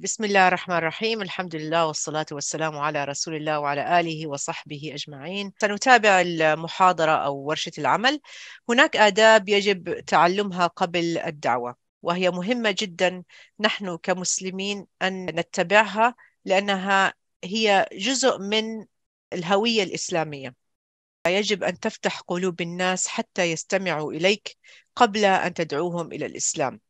بسم الله الرحمن الرحيم الحمد لله والصلاة والسلام على رسول الله وعلى آله وصحبه أجمعين سنتابع المحاضرة أو ورشة العمل هناك آداب يجب تعلمها قبل الدعوة وهي مهمة جدا نحن كمسلمين أن نتبعها لأنها هي جزء من الهوية الإسلامية يجب أن تفتح قلوب الناس حتى يستمعوا إليك قبل أن تدعوهم إلى الإسلام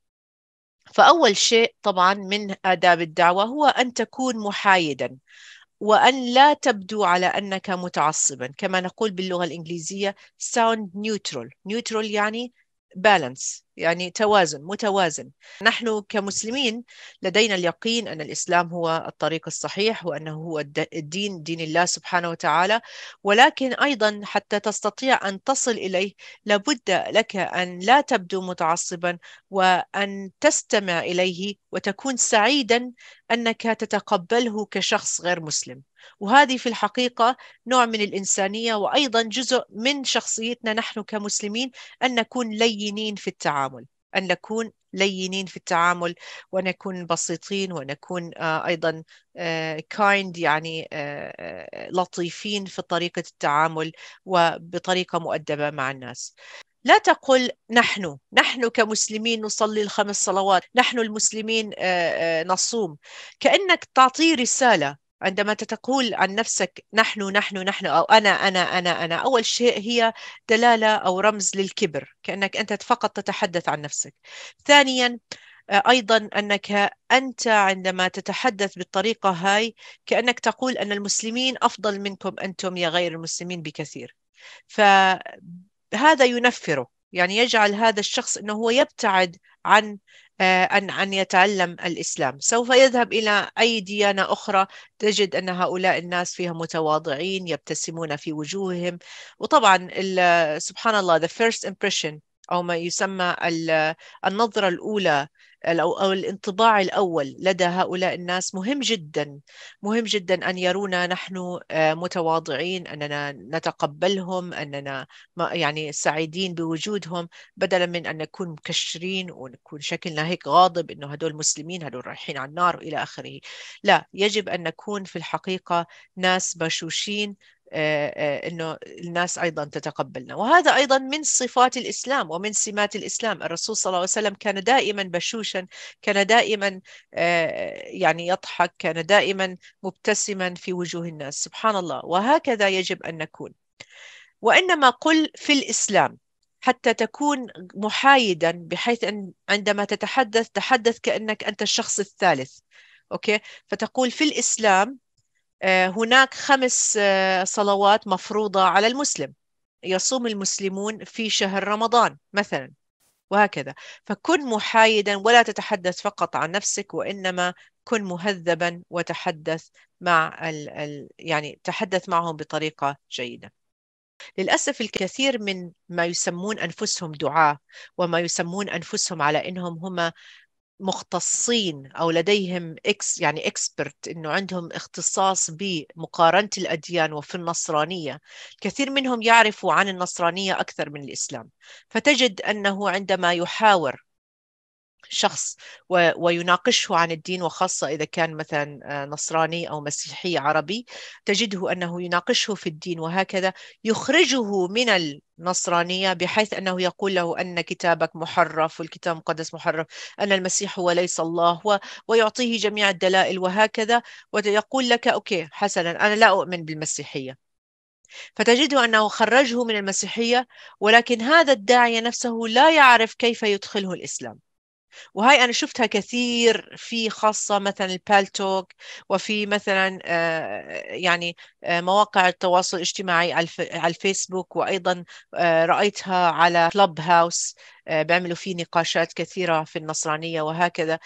فأول شيء طبعا من آداب الدعوة هو أن تكون محايدا وأن لا تبدو على أنك متعصبا كما نقول باللغة الإنجليزية sound neutral neutral يعني بالانس يعني توازن متوازن نحن كمسلمين لدينا اليقين ان الاسلام هو الطريق الصحيح وانه هو الدين دين الله سبحانه وتعالى ولكن ايضا حتى تستطيع ان تصل اليه لابد لك ان لا تبدو متعصبا وان تستمع اليه وتكون سعيدا انك تتقبله كشخص غير مسلم وهذه في الحقيقة نوع من الإنسانية وأيضا جزء من شخصيتنا نحن كمسلمين أن نكون لينين في التعامل أن نكون لينين في التعامل ونكون بسيطين ونكون آه، أيضا كايند آه، يعني آه، لطيفين في طريقة التعامل وبطريقة مؤدبة مع الناس لا تقل نحن نحن كمسلمين نصلي الخمس صلوات نحن المسلمين نصوم كأنك تعطي رسالة عندما تقول عن نفسك نحن نحن نحن أو أنا أنا أنا أنا أول شيء هي دلالة أو رمز للكبر كأنك أنت فقط تتحدث عن نفسك ثانيا آه، ايضا انك انت عندما تتحدث بالطريقه هاي كانك تقول ان المسلمين افضل منكم انتم يا غير المسلمين بكثير فهذا ينفره يعني يجعل هذا الشخص انه هو يبتعد عن آه، أن أن يتعلم الإسلام سوف يذهب إلى أي ديانة أخرى تجد أن هؤلاء الناس فيها متواضعين يبتسمون في وجوههم وطبعا سبحان الله the first impression أو ما يسمى النظرة الأولى أو الانطباع الأول لدى هؤلاء الناس مهم جدا مهم جدا أن يرونا نحن آه، متواضعين أننا نتقبلهم أننا يعني سعيدين بوجودهم بدلا من أن نكون مكشرين ونكون شكلنا هيك غاضب أنه هدول مسلمين هدول رايحين على النار إلى آخره لا يجب أن نكون في الحقيقة ناس بشوشين آه، آه، انه الناس ايضا تتقبلنا وهذا ايضا من صفات الاسلام ومن سمات الاسلام الرسول صلى الله عليه وسلم كان دائما بشوشا كان دائما آه، يعني يضحك كان دائما مبتسما في وجوه الناس سبحان الله وهكذا يجب ان نكون وانما قل في الاسلام حتى تكون محايدا بحيث ان عندما تتحدث تحدث كانك انت الشخص الثالث اوكي فتقول في الاسلام آه، هناك خمس آه، صلوات مفروضة على المسلم يصوم المسلمون في شهر رمضان مثلا وهكذا فكن محايدا ولا تتحدث فقط عن نفسك وإنما كن مهذبا وتحدث مع ال ال يعني تحدث معهم بطريقة جيدة للأسف الكثير من ما يسمون أنفسهم دعاء وما يسمون أنفسهم على أنهم هم مختصين او لديهم اكس يعني اكسبرت انه عندهم اختصاص بمقارنه الاديان وفي النصرانيه كثير منهم يعرفوا عن النصرانيه اكثر من الاسلام فتجد انه عندما يحاور شخص ويناقشه عن الدين وخاصة إذا كان مثلا آه، نصراني أو مسيحي عربي تجده أنه يناقشه في الدين وهكذا يخرجه من النصرانية بحيث أنه يقول له أن كتابك محرف والكتاب المقدس محرف أن المسيح هو ليس الله ويعطيه جميع الدلائل وهكذا ويقول لك أوكي حسنا أنا لا أؤمن بالمسيحية فتجد أنه خرجه من المسيحية ولكن هذا الداعية نفسه لا يعرف كيف يدخله الإسلام وهاي أنا شفتها كثير في خاصة مثلا البالتوك وفي مثلا آه، يعني آه، مواقع التواصل الاجتماعي على الفيسبوك وأيضا آه، رأيتها على كلب هاوس بيعملوا فيه نقاشات كثيرة في النصرانية وهكذا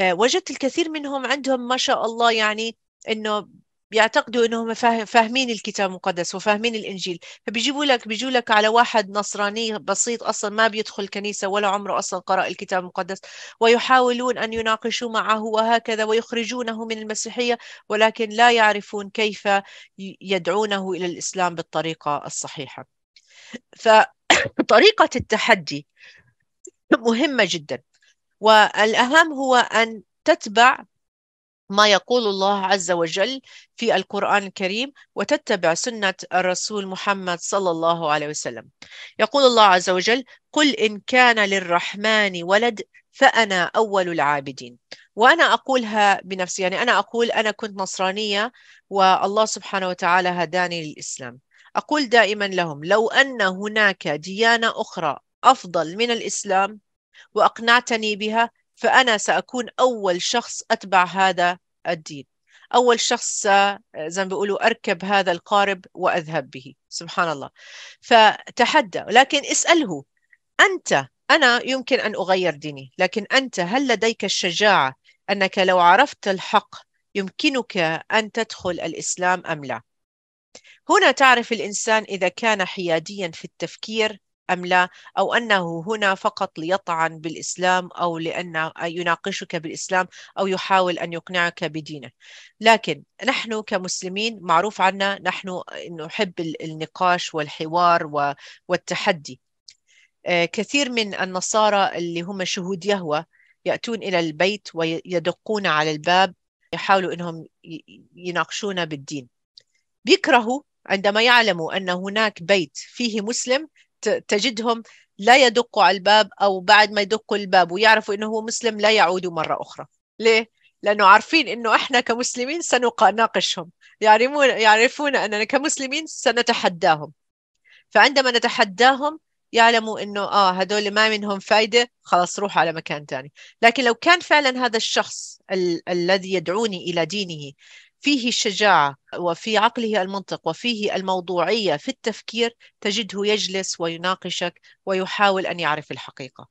وجدت الكثير منهم عندهم ما شاء الله يعني انه بيعتقدوا انهم فاهمين الكتاب المقدس وفاهمين الانجيل فبيجيبوا لك بيجوا لك على واحد نصراني بسيط اصلا ما بيدخل كنيسه ولا عمره اصلا قرأ الكتاب المقدس ويحاولون ان يناقشوا معه وهكذا ويخرجونه من المسيحيه ولكن لا يعرفون كيف يدعونه الى الاسلام بالطريقه الصحيحه فطريقه التحدي مهمه جدا والاهم هو ان تتبع ما يقول الله عز وجل في القرآن الكريم وتتبع سنة الرسول محمد صلى الله عليه وسلم يقول الله عز وجل قل إن كان للرحمن ولد فأنا أول العابدين وأنا أقولها بنفسي يعني أنا أقول أنا كنت نصرانية والله سبحانه وتعالى هداني للإسلام أقول دائما لهم لو أن هناك ديانة أخرى أفضل من الإسلام وأقنعتني بها فأنا سأكون أول شخص أتبع هذا الدين أول شخص زي ما بيقولوا أركب هذا القارب وأذهب به سبحان الله فتحدى لكن اسأله أنت أنا يمكن أن أغير ديني لكن أنت هل لديك الشجاعة أنك لو عرفت الحق يمكنك أن تدخل الإسلام أم لا هنا تعرف الإنسان إذا كان حياديا في التفكير أم لا أو أنه هنا فقط ليطعن بالإسلام أو لأن يناقشك بالإسلام أو يحاول أن يقنعك بدينه لكن نحن كمسلمين معروف عنا نحن نحب النقاش والحوار والتحدي آه، كثير من النصارى اللي هم شهود يهوى يأتون إلى البيت ويدقون على الباب يحاولوا أنهم يناقشون بالدين بيكرهوا عندما يعلموا أن هناك بيت فيه مسلم تجدهم لا يدقوا على الباب او بعد ما يدقوا الباب ويعرفوا انه هو مسلم لا يعودوا مره اخرى ليه لانه عارفين انه احنا كمسلمين سنناقشهم يعرفون يعرفون اننا كمسلمين سنتحداهم فعندما نتحداهم يعلموا انه اه هذول ما منهم فايده خلاص روح على مكان ثاني لكن لو كان فعلا هذا الشخص ال- الذي يدعوني الى دينه فيه الشجاعة وفي عقله المنطق وفيه الموضوعية في التفكير تجده يجلس ويناقشك ويحاول أن يعرف الحقيقة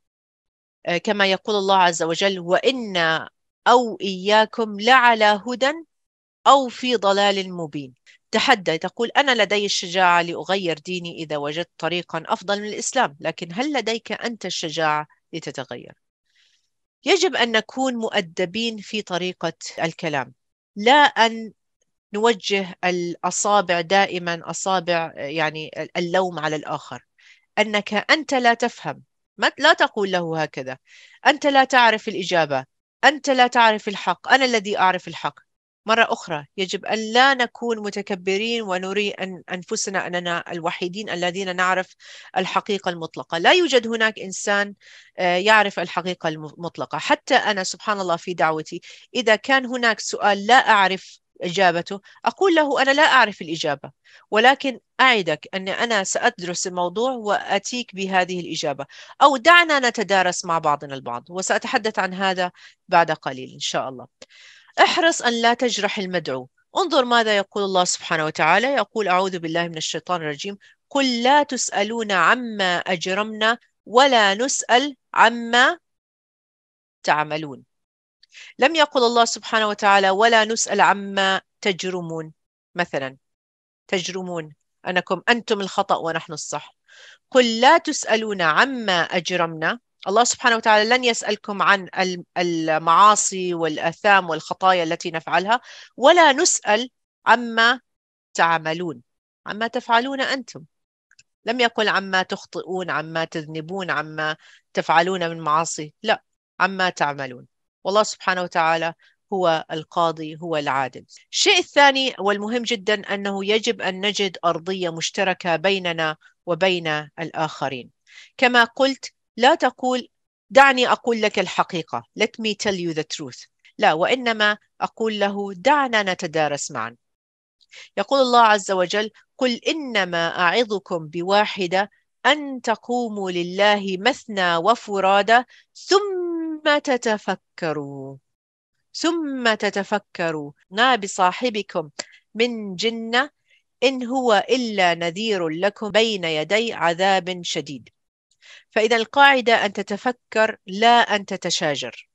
آه، كما يقول الله عز وجل وإن أو إياكم لعلى هدى أو في ضلال مبين تحدى تقول أنا لدي الشجاعة لأغير ديني إذا وجدت طريقا أفضل من الإسلام لكن هل لديك أنت الشجاعة لتتغير؟ يجب أن نكون مؤدبين في طريقة الكلام لا أن نوجه الأصابع دائما أصابع يعني اللوم على الآخر أنك أنت لا تفهم لا تقول له هكذا أنت لا تعرف الإجابة أنت لا تعرف الحق أنا الذي أعرف الحق مرة أخرى يجب أن لا نكون متكبرين ونري أن أنفسنا أننا الوحيدين الذين نعرف الحقيقة المطلقة لا يوجد هناك إنسان آه، يعرف الحقيقة المطلقة حتى أنا سبحان الله في دعوتي إذا كان هناك سؤال لا أعرف إجابته أقول له أنا لا أعرف الإجابة ولكن أعدك أن أنا سأدرس الموضوع وأتيك بهذه الإجابة أو دعنا نتدارس مع بعضنا البعض وسأتحدث عن هذا بعد قليل إن شاء الله احرص أن لا تجرح المدعو انظر ماذا يقول الله سبحانه وتعالى يقول أعوذ بالله من الشيطان الرجيم قل لا تسألون عما أجرمنا ولا نسأل عما تعملون لم يقل الله سبحانه وتعالى ولا نسأل عما تجرمون مثلا تجرمون أنكم أنتم الخطأ ونحن الصح قل لا تسألون عما أجرمنا الله سبحانه وتعالى لن يسألكم عن المعاصي والآثام والخطايا التي نفعلها ولا نسأل عما تعملون عما تفعلون أنتم لم يقل عما تخطئون عما تذنبون عما تفعلون من معاصي لا عما تعملون والله سبحانه وتعالى هو القاضي هو العادل الشيء الثاني والمهم جدا أنه يجب أن نجد أرضية مشتركة بيننا وبين الآخرين كما قلت لا تقول دعني أقول لك الحقيقة let me tell you the truth لا وإنما أقول له دعنا نتدارس معا يقول الله عز وجل قل إنما أعظكم بواحدة أن تقوموا لله مثنى وفرادى ثم تتفكروا ثم تتفكروا ما بصاحبكم من جنة إن هو إلا نذير لكم بين يدي عذاب شديد فإذا القاعدة أن تتفكر لا أن تتشاجر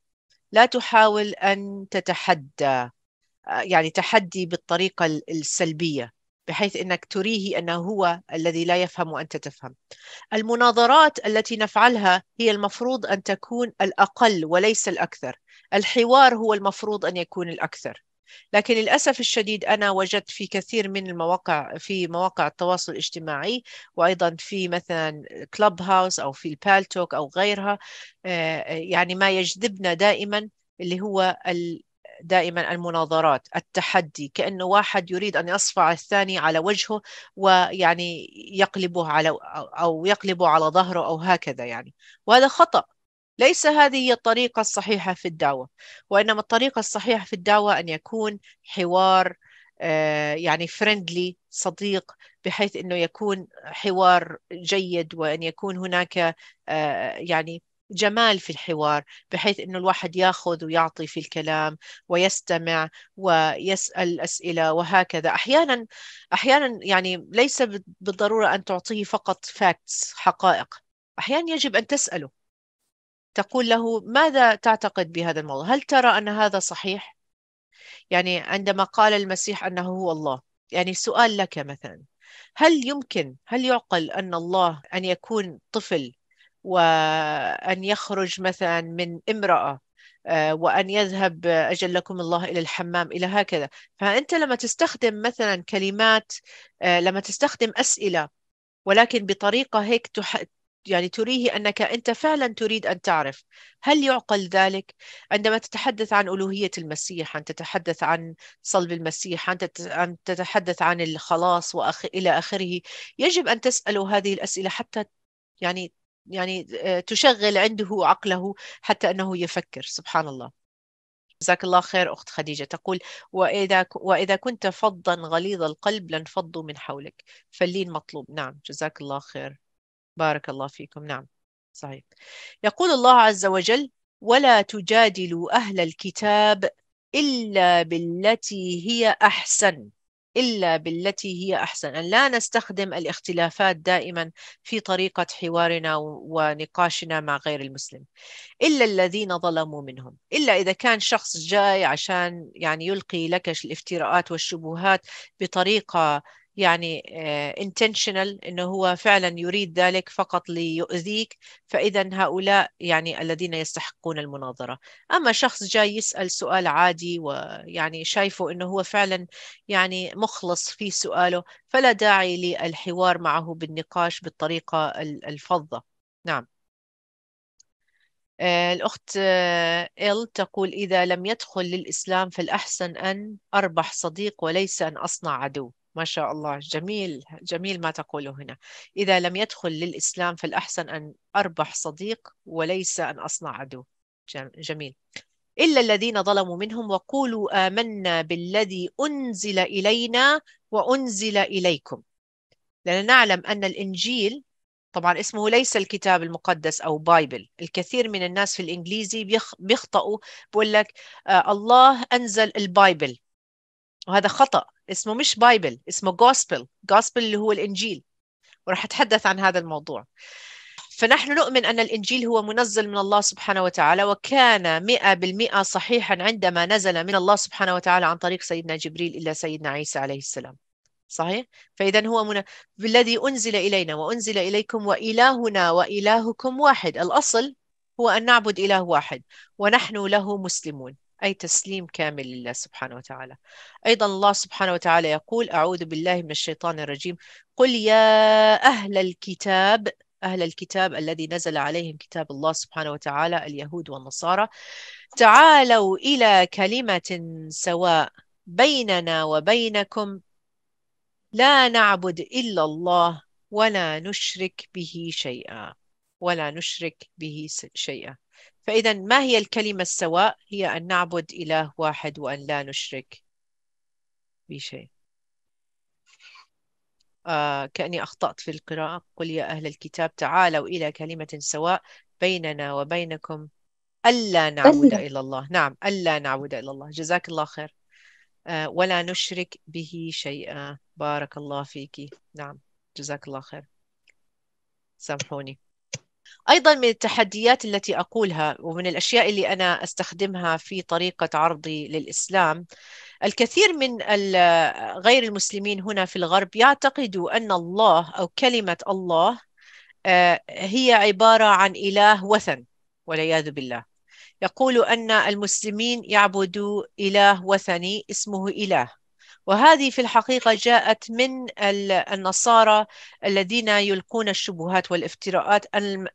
لا تحاول أن تتحدى آه، يعني تحدي بالطريقة السلبية بحيث انك تريه انه هو الذي لا يفهم وانت تفهم. المناظرات التي نفعلها هي المفروض ان تكون الاقل وليس الاكثر. الحوار هو المفروض ان يكون الاكثر. لكن للأسف الشديد أنا وجدت في كثير من المواقع في مواقع التواصل الاجتماعي وأيضا في مثلا كلوب هاوس أو في البالتوك أو غيرها آه، يعني ما يجذبنا دائما اللي هو دائما المناظرات التحدي كأنه واحد يريد أن يصفع الثاني على وجهه ويعني يقلبه على أو يقلبه على ظهره أو هكذا يعني وهذا خطأ ليس هذه هي الطريقة الصحيحة في الدعوة وإنما الطريقة الصحيحة في الدعوة أن يكون حوار آه، يعني فريندلي صديق بحيث أنه يكون حوار جيد وأن يكون هناك آه، يعني جمال في الحوار بحيث انه الواحد ياخذ ويعطي في الكلام ويستمع ويسال اسئله وهكذا احيانا احيانا يعني ليس بالضروره ان تعطيه فقط فاكتس حقائق احيانا يجب ان تساله تقول له ماذا تعتقد بهذا الموضوع هل ترى أن هذا صحيح يعني عندما قال المسيح أنه هو الله يعني سؤال لك مثلا هل يمكن هل يعقل أن الله أن يكون طفل وأن يخرج مثلا من امرأة آه، وأن يذهب أجلكم الله إلى الحمام إلى هكذا فأنت لما تستخدم مثلا كلمات آه، لما تستخدم أسئلة ولكن بطريقة هيك يعني تريه أنك أنت فعلا تريد أن تعرف هل يعقل ذلك عندما تتحدث عن ألوهية المسيح أن تتحدث عن صلب المسيح أن تتحدث عن الخلاص وأخ... إلى آخره يجب أن تسأله هذه الأسئلة حتى يعني يعني آه، تشغل عنده عقله حتى أنه يفكر سبحان الله جزاك الله خير أخت خديجة تقول وإذا, وإذا كنت فظا غليظ القلب لانفضوا من حولك فاللين مطلوب نعم جزاك الله خير بارك الله فيكم نعم صحيح يقول الله عز وجل ولا تجادلوا أهل الكتاب إلا بالتي هي أحسن إلا بالتي هي أحسن أن لا نستخدم الاختلافات دائما في طريقة حوارنا ونقاشنا مع غير المسلم إلا الذين ظلموا منهم إلا إذا كان شخص جاي عشان يعني يلقي لك الافتراءات والشبهات بطريقة يعني آه، intentional انه هو فعلا يريد ذلك فقط ليؤذيك فاذا هؤلاء يعني الذين يستحقون المناظره اما شخص جاي يسال سؤال عادي ويعني شايفه انه هو فعلا يعني مخلص في سؤاله فلا داعي للحوار معه بالنقاش بالطريقه الفظه نعم آه، الأخت آه، إل تقول إذا لم يدخل للإسلام فالأحسن أن أربح صديق وليس أن أصنع عدو ما شاء الله جميل جميل ما تقوله هنا إذا لم يدخل للإسلام فالأحسن أن أربح صديق وليس أن أصنع عدو جميل إلا الذين ظلموا منهم وقولوا آمنا بالذي أنزل إلينا وأنزل إليكم لأننا نعلم أن الإنجيل طبعا اسمه ليس الكتاب المقدس أو بايبل الكثير من الناس في الإنجليزي بيخطئوا بيقول لك آه الله أنزل البايبل وهذا خطأ اسمه مش بايبل اسمه جوسبل جوسبل اللي هو الإنجيل وراح أتحدث عن هذا الموضوع فنحن نؤمن أن الإنجيل هو منزل من الله سبحانه وتعالى وكان 100% صحيحا عندما نزل من الله سبحانه وتعالى عن طريق سيدنا جبريل إلى سيدنا عيسى عليه السلام صحيح فاذا هو من... بالذي انزل الينا وانزل اليكم والهنا والهكم واحد الاصل هو ان نعبد اله واحد ونحن له مسلمون أي تسليم كامل لله سبحانه وتعالى أيضا الله سبحانه وتعالى يقول أعوذ بالله من الشيطان الرجيم قل يا أهل الكتاب أهل الكتاب الذي نزل عليهم كتاب الله سبحانه وتعالى اليهود والنصارى تعالوا إلى كلمة سواء بيننا وبينكم لا نعبد إلا الله ولا نشرك به شيئا ولا نشرك به شيئا فإذا ما هي الكلمة السواء؟ هي أن نعبد إله واحد وأن لا نشرك بشيء. آه كأني أخطأت في القراءة قل يا أهل الكتاب تعالوا إلى كلمة سواء بيننا وبينكم ألا نعبد إلا الله نعم ألا نعبد إلا الله جزاك الله خير آه ولا نشرك به شيئا بارك الله فيك نعم جزاك الله خير سامحوني ايضا من التحديات التي اقولها ومن الاشياء اللي انا استخدمها في طريقه عرضي للاسلام الكثير من غير المسلمين هنا في الغرب يعتقدوا ان الله او كلمه الله آه، هي عباره عن اله وثن والعياذ بالله يقول ان المسلمين يعبدوا اله وثني اسمه اله وهذه في الحقيقة جاءت من النصارى الذين يلقون الشبهات والافتراءات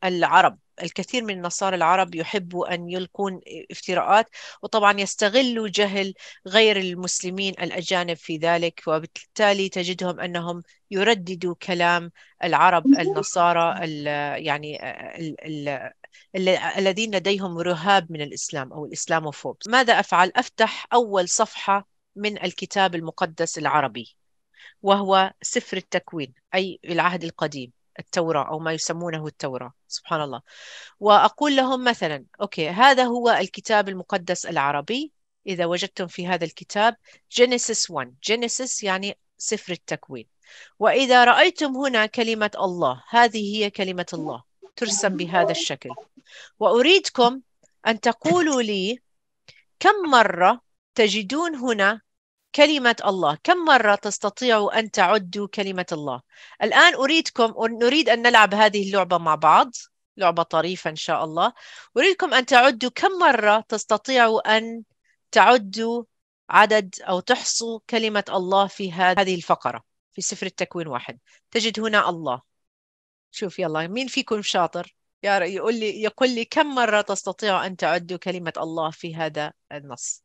العرب الكثير من النصارى العرب يحبوا أن يلقون افتراءات وطبعا يستغلوا جهل غير المسلمين الأجانب في ذلك وبالتالي تجدهم أنهم يرددوا كلام العرب النصارى الـ يعني الـ الذين لديهم رهاب من الإسلام أو الإسلاموفوب ماذا أفعل؟ أفتح أول صفحة من الكتاب المقدس العربي وهو سفر التكوين أي العهد القديم التوراة أو ما يسمونه التوراة سبحان الله وأقول لهم مثلا أوكي هذا هو الكتاب المقدس العربي إذا وجدتم في هذا الكتاب جينيسيس 1 جينيسيس يعني سفر التكوين وإذا رأيتم هنا كلمة الله هذه هي كلمة الله ترسم بهذا الشكل وأريدكم أن تقولوا لي كم مرة تجدون هنا كلمة الله كم مرة تستطيع أن تعدوا كلمة الله الآن أريدكم نريد أن نلعب هذه اللعبة مع بعض لعبة طريفة إن شاء الله أريدكم أن تعدوا كم مرة تستطيعوا أن تعدوا عدد أو تحصوا كلمة الله في هذه الفقرة في سفر التكوين واحد تجد هنا الله شوف يلا مين فيكم شاطر يقول لي يقول لي كم مرة تستطيع أن تعدوا كلمة الله في هذا النص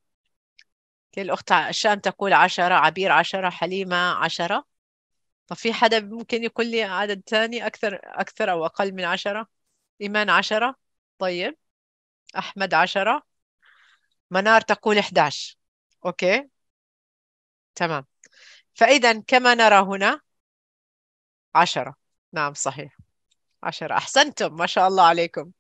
كل أخت عشان تقول عشرة عبير عشرة حليمة عشرة طب في حدا ممكن يقول لي عدد ثاني أكثر أكثر أو أقل من عشرة إيمان عشرة طيب أحمد عشرة منار تقول 11 أوكي تمام فإذا كما نرى هنا عشرة نعم صحيح عشرة أحسنتم ما شاء الله عليكم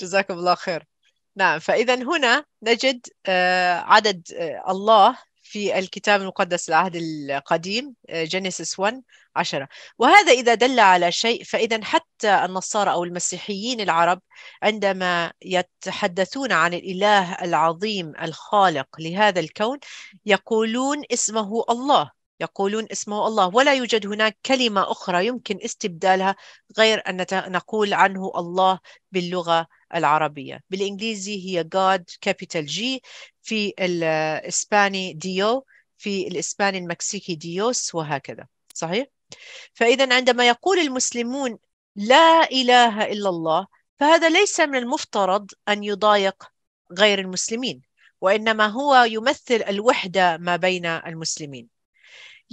جزاكم الله خير نعم فإذا هنا نجد آه، عدد آه، الله في الكتاب المقدس العهد القديم جينيسيس آه، 1 عشرة وهذا إذا دل على شيء فإذا حتى النصارى أو المسيحيين العرب عندما يتحدثون عن الإله العظيم الخالق لهذا الكون يقولون اسمه الله يقولون اسمه الله ولا يوجد هناك كلمة أخرى يمكن استبدالها غير أن نقول عنه الله باللغة العربية بالإنجليزي هي God capital G في الإسباني ديو في الإسباني المكسيكي ديوس وهكذا صحيح؟ فإذا عندما يقول المسلمون لا إله إلا الله فهذا ليس من المفترض أن يضايق غير المسلمين وإنما هو يمثل الوحدة ما بين المسلمين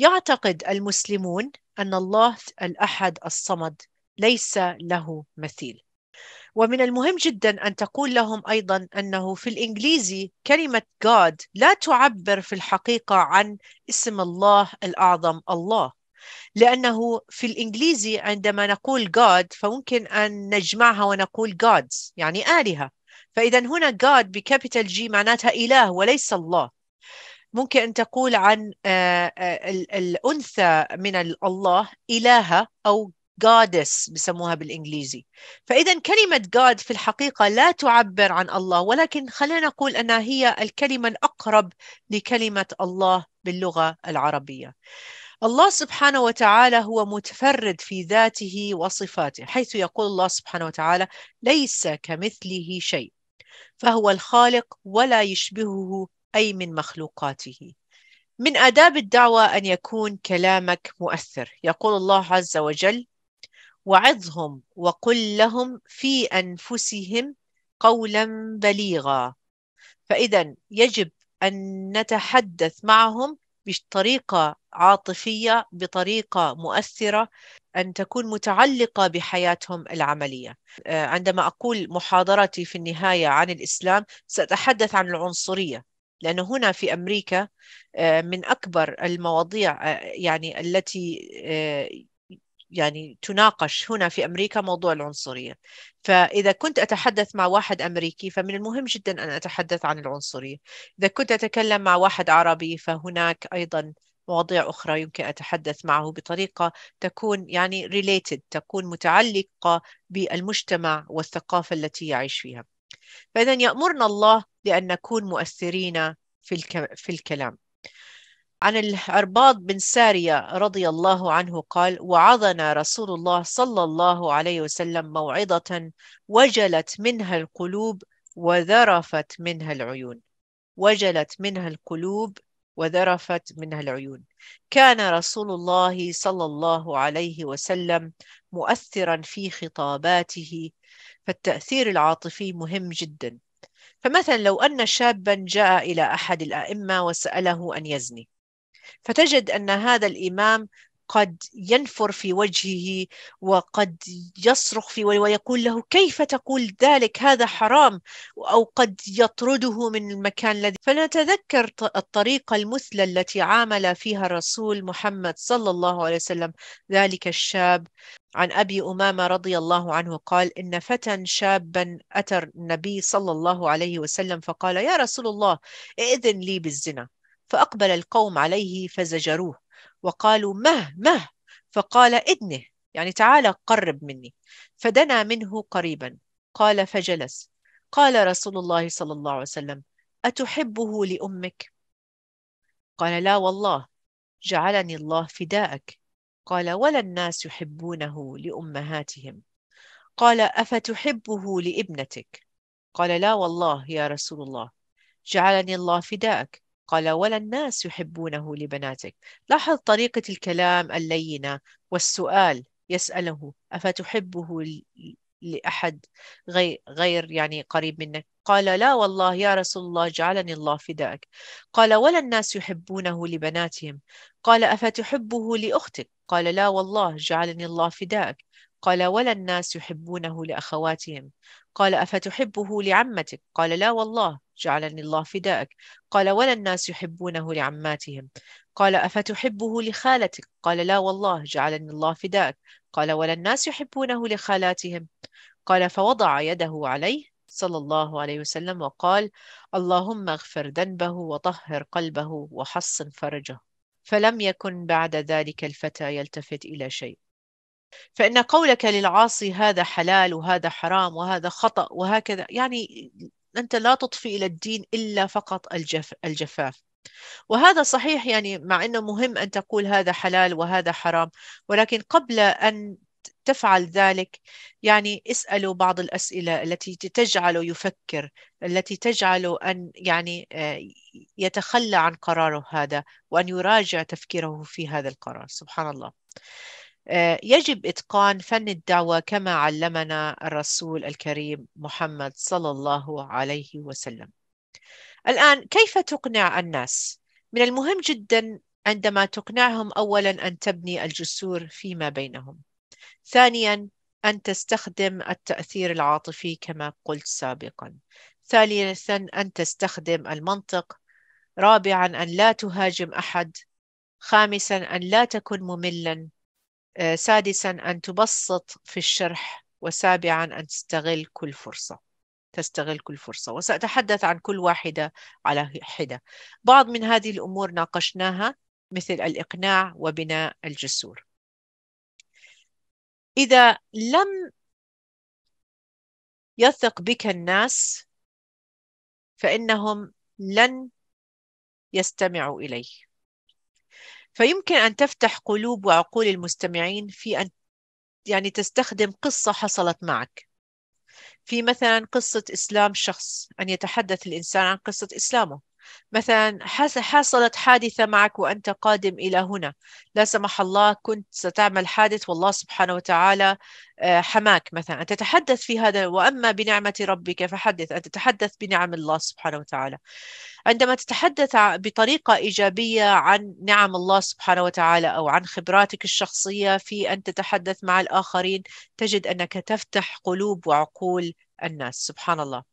يعتقد المسلمون ان الله الاحد الصمد ليس له مثيل ومن المهم جدا ان تقول لهم ايضا انه في الانجليزي كلمه God لا تعبر في الحقيقه عن اسم الله الاعظم الله لانه في الانجليزي عندما نقول God فممكن ان نجمعها ونقول gods يعني الهه فاذا هنا God بكابيتال جي معناتها اله وليس الله ممكن أن تقول عن آه، آه، الأنثى من الله إلهة أو goddess بسموها بالإنجليزي فإذا كلمة God في الحقيقة لا تعبر عن الله ولكن خلينا نقول أنها هي الكلمة الأقرب لكلمة الله باللغة العربية الله سبحانه وتعالى هو متفرد في ذاته وصفاته حيث يقول الله سبحانه وتعالى ليس كمثله شيء فهو الخالق ولا يشبهه أي من مخلوقاته من آداب الدعوة أن يكون كلامك مؤثر يقول الله عز وجل وعظهم وقل لهم في أنفسهم قولا بليغا فإذا يجب أن نتحدث معهم بطريقة عاطفية بطريقة مؤثرة أن تكون متعلقة بحياتهم العملية آه، عندما أقول محاضرتي في النهاية عن الإسلام سأتحدث عن العنصرية لأنه هنا في أمريكا آه، من أكبر المواضيع آه، يعني التي آه، يعني تناقش هنا في أمريكا موضوع العنصرية فإذا كنت أتحدث مع واحد أمريكي فمن المهم جدا أن أتحدث عن العنصرية إذا كنت أتكلم مع واحد عربي فهناك أيضا مواضيع أخرى يمكن أتحدث معه بطريقة تكون يعني related تكون متعلقة بالمجتمع والثقافة التي يعيش فيها فإذا يأمرنا الله لأن نكون مؤثرين في, الك... في الكلام عن الأرباض بن سارية رضي الله عنه قال وعظنا رسول الله صلى الله عليه وسلم موعظة وجلت منها القلوب وذرفت منها العيون وجلت منها القلوب وذرفت منها العيون كان رسول الله صلى الله عليه وسلم مؤثرا في خطاباته فالتأثير العاطفي مهم جدا فمثلا لو أن شابا جاء إلى أحد الأئمة وسأله أن يزني فتجد أن هذا الإمام قد ينفر في وجهه وقد يصرخ في ويقول له كيف تقول ذلك هذا حرام أو قد يطرده من المكان الذي فنتذكر الطريقة المثلى التي عامل فيها الرسول محمد صلى الله عليه وسلم ذلك الشاب عن أبي أمامة رضي الله عنه قال إن فتى شابا أتى النبي صلى الله عليه وسلم فقال يا رسول الله ائذن لي بالزنا فأقبل القوم عليه فزجروه وقالوا مه مه فقال ادنه يعني تعال قرب مني فدنا منه قريبا قال فجلس قال رسول الله صلى الله عليه وسلم أتحبه لأمك؟ قال لا والله جعلني الله فداءك قال ولا الناس يحبونه لأمهاتهم قال أفتحبه لابنتك؟ قال لا والله يا رسول الله جعلني الله فداءك قال ولا الناس يحبونه لبناتك لاحظ طريقة الكلام اللينة والسؤال يسأله أفتحبه لأحد غير يعني قريب منك قال لا والله يا رسول الله جعلني الله فداك قال ولا الناس يحبونه لبناتهم قال أفتحبه لأختك قال لا والله جعلني الله فداك قال ولا الناس يحبونه لأخواتهم قال أفتحبه لعمتك قال لا والله جعلني الله فداءك قال ولا الناس يحبونه لعماتهم قال أفتحبه لخالتك قال لا والله جعلني الله فداءك قال ولا الناس يحبونه لخالاتهم قال فوضع يده عليه صلى الله عليه وسلم وقال اللهم اغفر ذنبه وطهر قلبه وحصن فرجه فلم يكن بعد ذلك الفتى يلتفت إلى شيء فإن قولك للعاصي هذا حلال وهذا حرام وهذا خطأ وهكذا يعني أنت لا تضفي إلى الدين إلا فقط الجف الجفاف وهذا صحيح يعني مع أنه مهم أن تقول هذا حلال وهذا حرام ولكن قبل أن تفعل ذلك يعني اسألوا بعض الأسئلة التي تجعله يفكر التي تجعله أن يعني آه، يتخلى عن قراره هذا وأن يراجع تفكيره في هذا القرار سبحان الله آه، يجب إتقان فن الدعوة كما علمنا الرسول الكريم محمد صلى الله عليه وسلم. الآن كيف تقنع الناس؟ من المهم جدا عندما تقنعهم أولا أن تبني الجسور فيما بينهم. ثانيا أن تستخدم التأثير العاطفي كما قلت سابقا. ثالثا أن تستخدم المنطق. رابعا أن لا تهاجم أحد. خامسا أن لا تكن مملا آه، سادسا أن تبسط في الشرح وسابعا أن تستغل كل فرصة تستغل كل فرصة وسأتحدث عن كل واحدة على حدة بعض من هذه الأمور ناقشناها مثل الإقناع وبناء الجسور إذا لم يثق بك الناس فإنهم لن يستمعوا إليك فيمكن أن تفتح قلوب وعقول المستمعين في أن يعني تستخدم قصة حصلت معك في مثلا قصة إسلام شخص أن يتحدث الإنسان عن قصة إسلامه مثلا حصلت حادثة معك وأنت قادم إلى هنا لا سمح الله كنت ستعمل حادث والله سبحانه وتعالى آه، حماك مثلا أن تتحدث في هذا وأما بنعمة ربك فحدث أن تتحدث بنعم الله سبحانه وتعالى عندما تتحدث بطريقة إيجابية عن نعم الله سبحانه وتعالى أو عن خبراتك الشخصية في أن تتحدث مع الآخرين تجد أنك تفتح قلوب وعقول الناس سبحان الله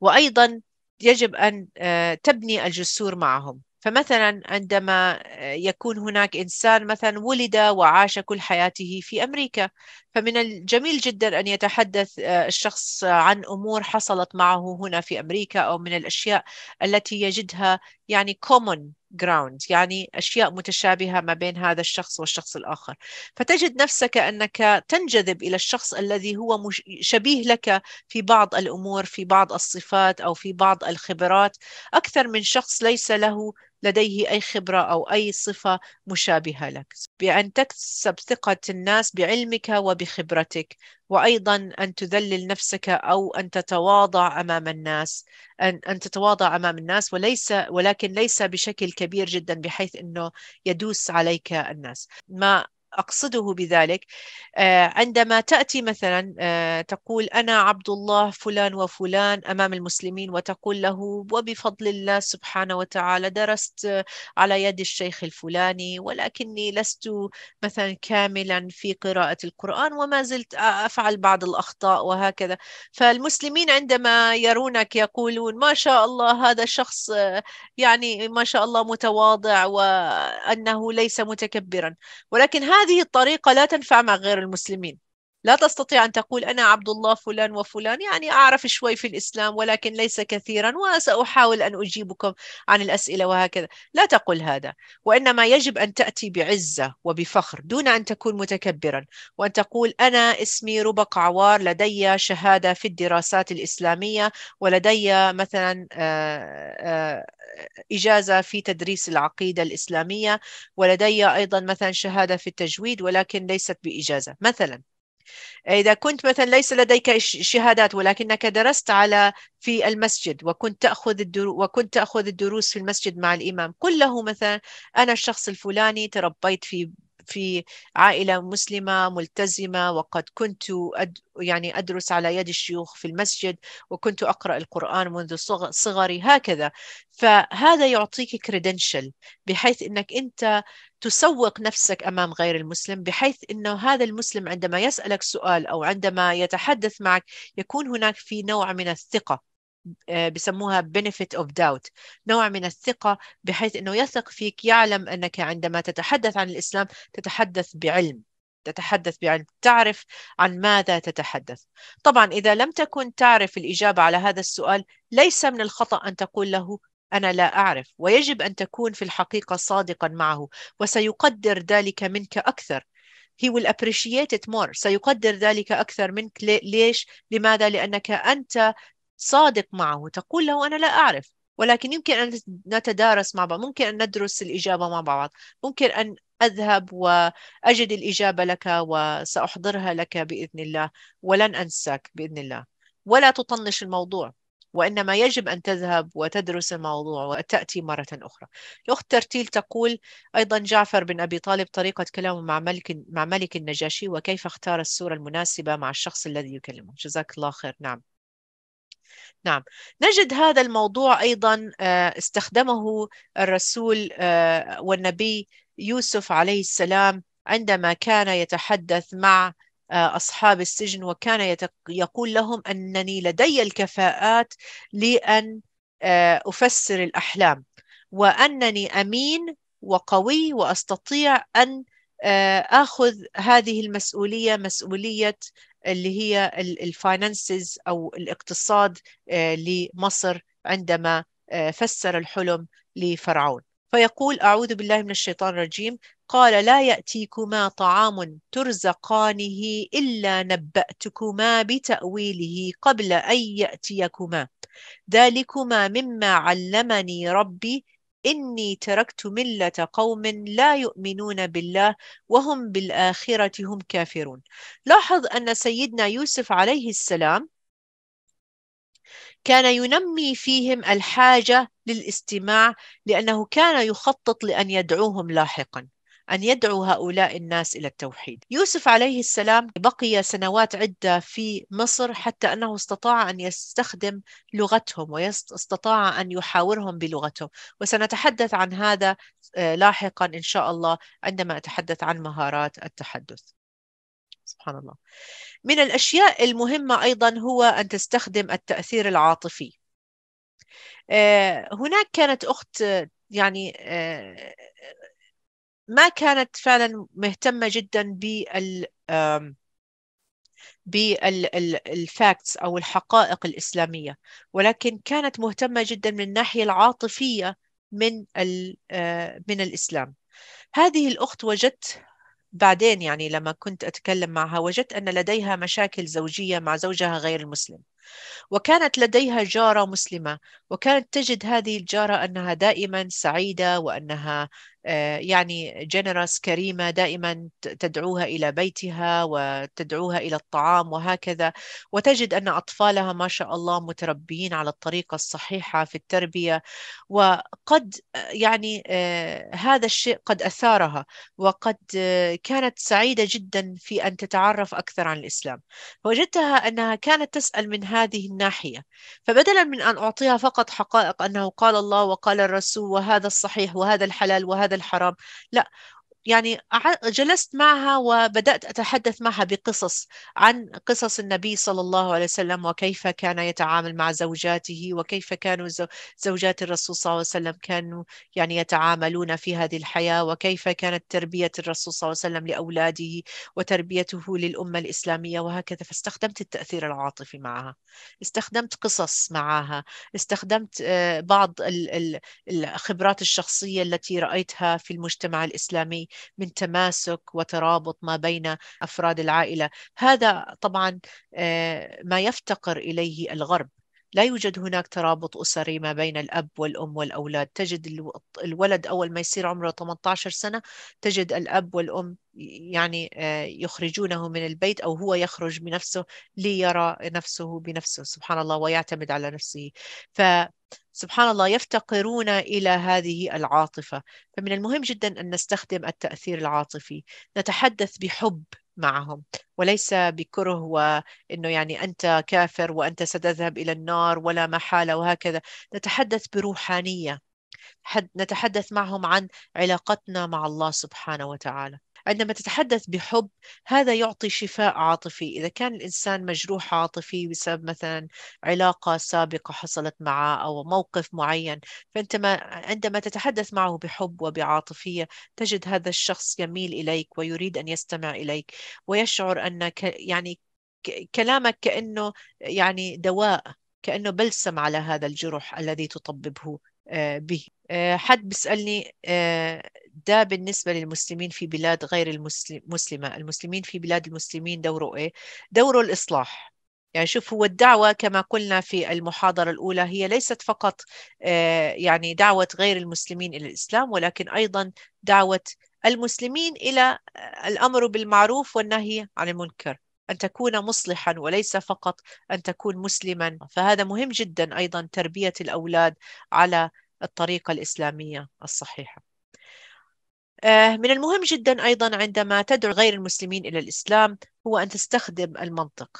وأيضا يجب ان آه، تبني الجسور معهم فمثلا عندما آه، يكون هناك انسان مثلا ولد وعاش كل حياته في امريكا فمن الجميل جدا ان يتحدث آه، الشخص عن امور حصلت معه هنا في امريكا او من الاشياء التي يجدها يعني كومون جراوند يعني أشياء متشابهة ما بين هذا الشخص والشخص الآخر فتجد نفسك أنك تنجذب إلى الشخص الذي هو مش شبيه لك في بعض الأمور في بعض الصفات أو في بعض الخبرات أكثر من شخص ليس له لديه أي خبرة أو أي صفة مشابهة لك بأن تكسب ثقة الناس بعلمك وبخبرتك وأيضا أن تذلل نفسك أو أن تتواضع أمام الناس أن, أن تتواضع أمام الناس وليس ولكن ليس بشكل كبير جدا بحيث أنه يدوس عليك الناس ما أقصده بذلك آه، عندما تأتي مثلا آه، تقول أنا عبد الله فلان وفلان أمام المسلمين وتقول له وبفضل الله سبحانه وتعالى درست على يد الشيخ الفلاني ولكني لست مثلا كاملا في قراءة القرآن وما زلت أفعل بعض الأخطاء وهكذا فالمسلمين عندما يرونك يقولون ما شاء الله هذا شخص آه، يعني ما شاء الله متواضع وأنه ليس متكبرا ولكن هذا هذه الطريقة لا تنفع مع غير المسلمين لا تستطيع أن تقول أنا عبد الله فلان وفلان يعني أعرف شوي في الإسلام ولكن ليس كثيرا وسأحاول أن أجيبكم عن الأسئلة وهكذا لا تقل هذا وإنما يجب أن تأتي بعزة وبفخر دون أن تكون متكبرا وأن تقول أنا اسمي ربق عوار لدي شهادة في الدراسات الإسلامية ولدي مثلا آه، آه، إجازة في تدريس العقيدة الإسلامية ولدي أيضا مثلا شهادة في التجويد ولكن ليست بإجازة مثلا إذا كنت مثلا ليس لديك شهادات ولكنك درست على في المسجد وكنت تأخذ الدروس وكنت تأخذ الدروس في المسجد مع الإمام قل له مثلا أنا الشخص الفلاني تربيت في في عائلة مسلمة ملتزمة وقد كنت أد يعني أدرس على يد الشيوخ في المسجد وكنت أقرأ القرآن منذ صغري هكذا فهذا يعطيك كريدنشل بحيث أنك أنت تسوق نفسك امام غير المسلم بحيث انه هذا المسلم عندما يسالك سؤال او عندما يتحدث معك يكون هناك في نوع من الثقه آه، بسموها benefit of doubt نوع من الثقة بحيث أنه يثق فيك يعلم أنك عندما تتحدث عن الإسلام تتحدث بعلم تتحدث بعلم تعرف عن ماذا تتحدث طبعا إذا لم تكن تعرف الإجابة على هذا السؤال ليس من الخطأ أن تقول له انا لا اعرف ويجب ان تكون في الحقيقه صادقا معه وسيقدر ذلك منك اكثر he will appreciate it more سيقدر ذلك أكثر منك ليش؟ لماذا؟ لأنك أنت صادق معه تقول له أنا لا أعرف ولكن يمكن أن نتدارس مع بعض ممكن أن ندرس الإجابة مع بعض ممكن أن أذهب وأجد الإجابة لك وسأحضرها لك بإذن الله ولن أنساك بإذن الله ولا تطنش الموضوع وإنما يجب أن تذهب وتدرس الموضوع وتأتي مرة أخرى الأخت ترتيل تقول أيضا جعفر بن أبي طالب طريقة كلامه مع ملك, مع ملك النجاشي وكيف اختار الصورة المناسبة مع الشخص الذي يكلمه جزاك الله خير نعم نعم نجد هذا الموضوع أيضا آه، استخدمه الرسول آه، والنبي يوسف عليه السلام عندما كان يتحدث مع أصحاب السجن وكان يقول لهم أنني لدي الكفاءات لأن آه، أفسر الأحلام وأنني أمين وقوي وأستطيع أن آه، اخذ هذه المسؤوليه مسؤوليه اللي هي الفاينانسز او الاقتصاد آه، لمصر عندما فسر الحلم لفرعون فيقول اعوذ بالله من الشيطان الرجيم قال لا يأتيكما طعام ترزقانه إلا نبأتكما بتأويله قبل أن يأتيكما ذلكما مما علمني ربي إني تركت ملة قوم لا يؤمنون بالله وهم بالآخرة هم كافرون لاحظ أن سيدنا يوسف عليه السلام كان ينمي فيهم الحاجة للاستماع لأنه كان يخطط لأن يدعوهم لاحقا أن يدعو هؤلاء الناس إلى التوحيد يوسف عليه السلام بقي سنوات عدة في مصر حتى أنه استطاع أن يستخدم لغتهم واستطاع أن يحاورهم بلغتهم وسنتحدث عن هذا آه، لاحقا إن شاء الله عندما أتحدث عن مهارات التحدث سبحان الله من الأشياء المهمة أيضا هو أن تستخدم التأثير العاطفي آه، هناك كانت أخت آه، يعني ما كانت فعلا مهتمه جدا بال بالفاكتس او الحقائق الاسلاميه ولكن كانت مهتمه جدا من الناحيه العاطفيه من من الاسلام هذه الاخت وجدت بعدين يعني لما كنت اتكلم معها وجدت ان لديها مشاكل زوجيه مع زوجها غير المسلم وكانت لديها جاره مسلمه وكانت تجد هذه الجاره انها دائما سعيده وانها آه، يعني جنرس كريمة دائما تدعوها إلى بيتها وتدعوها إلى الطعام وهكذا وتجد أن أطفالها ما شاء الله متربيين على الطريقة الصحيحة في التربية وقد آه، يعني آه، هذا الشيء قد أثارها وقد كانت سعيدة جدا في أن تتعرف أكثر عن الإسلام وجدتها أنها كانت تسأل من هذه الناحية فبدلا من أن أعطيها فقط حقائق أنه قال الله وقال الرسول وهذا الصحيح وهذا الحلال وهذا هذا الحرام لا يعني جلست معها وبدأت أتحدث معها بقصص عن قصص النبي صلى الله عليه وسلم وكيف كان يتعامل مع زوجاته وكيف كانوا زوجات الرسول صلى الله عليه وسلم كانوا يعني يتعاملون في هذه الحياة وكيف كانت تربية الرسول صلى الله عليه وسلم لأولاده وتربيته للأمة الإسلامية وهكذا فاستخدمت التأثير العاطفي معها استخدمت قصص معها استخدمت آه، بعض الخبرات الشخصية التي رأيتها في المجتمع الإسلامي من تماسك وترابط ما بين افراد العائله هذا طبعا آه، ما يفتقر اليه الغرب لا يوجد هناك ترابط أسري ما بين الأب والأم والأولاد تجد الولد أول ما يصير عمره 18 سنة تجد الأب والأم يعني آه، يخرجونه من البيت أو هو يخرج بنفسه ليرى نفسه بنفسه سبحان الله ويعتمد على نفسه ف سبحان الله يفتقرون الى هذه العاطفه فمن المهم جدا ان نستخدم التاثير العاطفي نتحدث بحب معهم وليس بكره وانه يعني انت كافر وانت ستذهب الى النار ولا محاله وهكذا نتحدث بروحانيه نتحدث معهم عن علاقتنا مع الله سبحانه وتعالى عندما تتحدث بحب هذا يعطي شفاء عاطفي إذا كان الإنسان مجروح عاطفي بسبب مثلا علاقة سابقة حصلت معه أو موقف معين فأنت ما عندما تتحدث معه بحب وبعاطفية تجد هذا الشخص يميل إليك ويريد أن يستمع إليك ويشعر أنك يعني كلامك كأنه يعني دواء كأنه بلسم على هذا الجرح الذي تطببه آه، به آه، حد بيسألني آه، ده بالنسبة للمسلمين في بلاد غير المسلمة المسلمين في بلاد المسلمين دوره إيه؟ دوره الإصلاح يعني شوف هو الدعوة كما قلنا في المحاضرة الأولى هي ليست فقط آه، يعني دعوة غير المسلمين إلى الإسلام ولكن أيضا دعوة المسلمين إلى آه، الأمر بالمعروف والنهي عن المنكر أن تكون مصلحا وليس فقط أن تكون مسلما فهذا مهم جدا أيضا تربية الأولاد على الطريقة الإسلامية الصحيحة آه، من المهم جدا أيضا عندما تدعو غير المسلمين إلى الإسلام هو أن تستخدم المنطق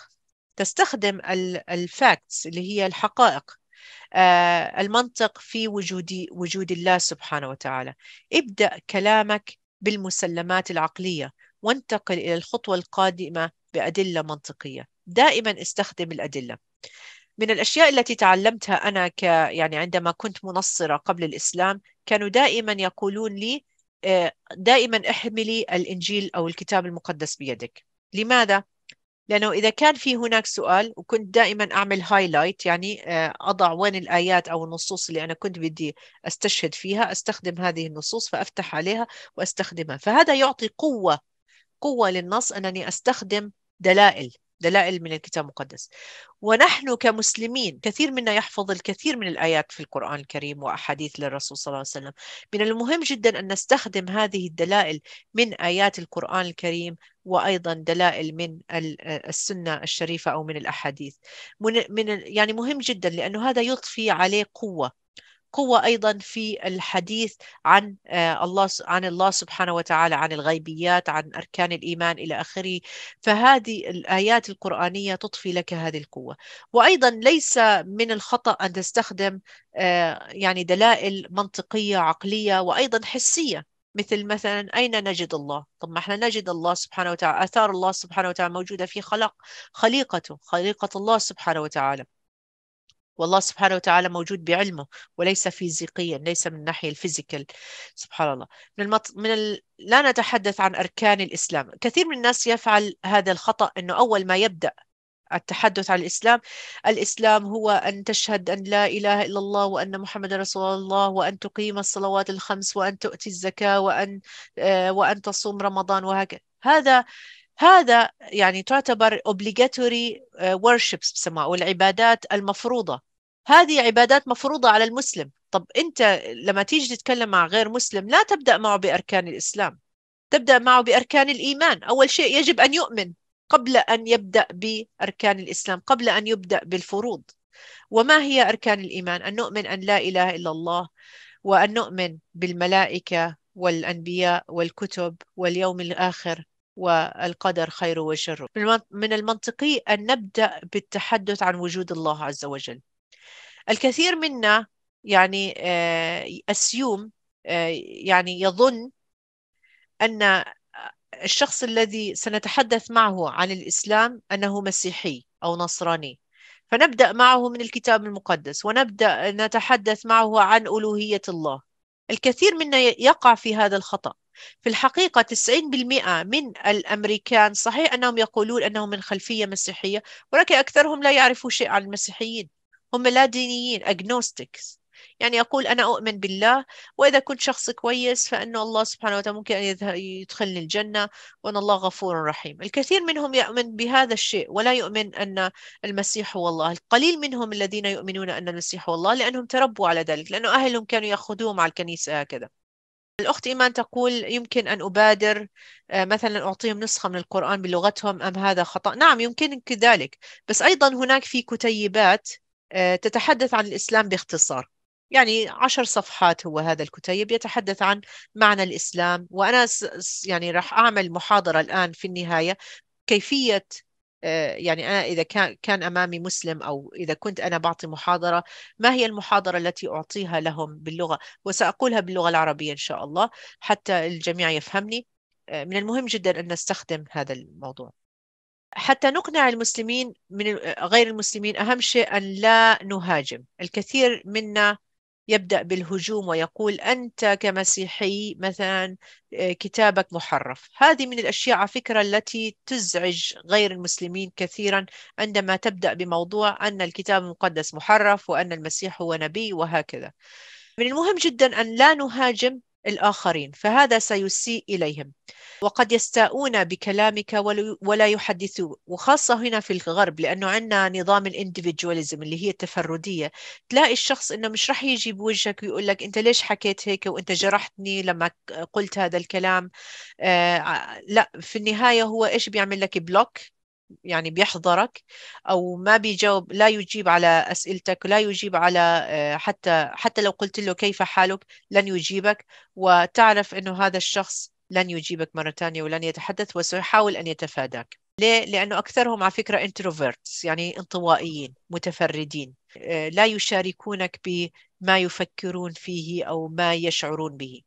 تستخدم الفاكتس اللي هي الحقائق آه، المنطق في وجود وجود الله سبحانه وتعالى ابدأ كلامك بالمسلمات العقلية وانتقل إلى الخطوة القادمة بأدلة منطقية دائما استخدم الأدلة من الاشياء التي تعلمتها انا ك يعني عندما كنت منصره قبل الاسلام كانوا دائما يقولون لي دائما احملي الانجيل او الكتاب المقدس بيدك لماذا لانه اذا كان في هناك سؤال وكنت دائما اعمل هايلايت يعني آه، اضع وين الايات او النصوص اللي انا كنت بدي استشهد فيها استخدم هذه النصوص فافتح عليها واستخدمها فهذا يعطي قوه قوه للنص انني استخدم دلائل دلائل من الكتاب المقدس ونحن كمسلمين كثير منا يحفظ الكثير من الآيات في القرآن الكريم وأحاديث للرسول صلى الله عليه وسلم من المهم جدا أن نستخدم هذه الدلائل من آيات القرآن الكريم وايضا دلائل من السنه الشريفه او من الاحاديث من يعني مهم جدا لانه هذا يضفي عليه قوه قوة أيضا في الحديث عن آه، الله عن الله سبحانه وتعالى عن الغيبيات عن أركان الإيمان إلى آخره فهذه الآيات القرآنية تضفي لك هذه القوة وأيضا ليس من الخطأ أن تستخدم آه، يعني دلائل منطقية عقلية وأيضا حسية مثل مثلا أين نجد الله؟ طب ما احنا نجد الله سبحانه وتعالى آثار الله سبحانه وتعالى موجودة في خلق خليقته خليقة الله سبحانه وتعالى والله سبحانه وتعالى موجود بعلمه وليس فيزيقيا ليس من الناحية الفيزيكال سبحان الله من, المط... من ال... لا نتحدث عن أركان الإسلام كثير من الناس يفعل هذا الخطأ أنه أول ما يبدأ التحدث عن الإسلام الإسلام هو أن تشهد أن لا إله إلا الله وأن محمد رسول الله وأن تقيم الصلوات الخمس وأن تؤتي الزكاة وأن, آه، وأن تصوم رمضان وهكذا هذا هذا يعني تعتبر obligatory uh, worships أو والعبادات المفروضة هذه عبادات مفروضة على المسلم طب أنت لما تيجي تتكلم مع غير مسلم لا تبدأ معه بأركان الإسلام تبدأ معه بأركان الإيمان أول شيء يجب أن يؤمن قبل أن يبدأ بأركان الإسلام قبل أن يبدأ بالفروض وما هي أركان الإيمان؟ أن نؤمن أن لا إله إلا الله وأن نؤمن بالملائكة والأنبياء والكتب واليوم الآخر والقدر خير وشر من المنطقي أن نبدأ بالتحدث عن وجود الله عز وجل الكثير منا يعني أسيوم آه، آه، يعني يظن أن الشخص الذي سنتحدث معه عن الإسلام أنه مسيحي أو نصراني فنبدأ معه من الكتاب المقدس ونبدأ نتحدث معه عن ألوهية الله الكثير منا يقع في هذا الخطأ في الحقيقة 90% من الأمريكان صحيح أنهم يقولون أنهم من خلفية مسيحية ولكن أكثرهم لا يعرفوا شيء عن المسيحيين هم لا دينيين agnostics يعني يقول أنا أؤمن بالله وإذا كنت شخص كويس فإن الله سبحانه وتعالى ممكن أن يدخلني الجنة وأن الله غفور رحيم الكثير منهم يؤمن بهذا الشيء ولا يؤمن أن المسيح هو الله القليل منهم الذين يؤمنون أن المسيح هو الله لأنهم تربوا على ذلك لأن أهلهم كانوا يأخذوهم على الكنيسة هكذا الأخت إيمان تقول يمكن أن أبادر آه، مثلا أعطيهم نسخة من القرآن بلغتهم أم هذا خطأ نعم يمكنك ذلك بس أيضا هناك في كتيبات آه، تتحدث عن الإسلام باختصار يعني عشر صفحات هو هذا الكتيب يتحدث عن معنى الإسلام وأنا يعني راح أعمل محاضرة الآن في النهاية كيفية آه، يعني انا اذا كان كان امامي مسلم او اذا كنت انا بعطي محاضره ما هي المحاضره التي اعطيها لهم باللغه وساقولها باللغه العربيه ان شاء الله حتى الجميع يفهمني آه، من المهم جدا ان نستخدم هذا الموضوع حتى نقنع المسلمين من آه، غير المسلمين اهم شيء ان لا نهاجم الكثير منا يبدأ بالهجوم ويقول أنت كمسيحي مثلا آه، كتابك محرف هذه من الأشياء على فكرة التي تزعج غير المسلمين كثيرا عندما تبدأ بموضوع أن الكتاب المقدس محرف وأن المسيح هو نبي وهكذا من المهم جدا أن لا نهاجم الآخرين فهذا سيسيء إليهم وقد يستاءون بكلامك ولا يحدثوا وخاصة هنا في الغرب لأنه عندنا نظام الاندفجواليزم اللي هي التفردية تلاقي الشخص إنه مش رح يجي بوجهك ويقول لك أنت ليش حكيت هيك وأنت جرحتني لما قلت هذا الكلام آه لا في النهاية هو إيش بيعمل لك بلوك يعني بيحضرك او ما بيجاوب لا يجيب على اسئلتك لا يجيب على آه، حتى حتى لو قلت له كيف حالك لن يجيبك وتعرف انه هذا الشخص لن يجيبك مرة ثانية ولن يتحدث وسيحاول أن يتفاداك ليه؟ لأنه أكثرهم على فكرة انتروفيرتس يعني انطوائيين متفردين آه، لا يشاركونك بما يفكرون فيه أو ما يشعرون به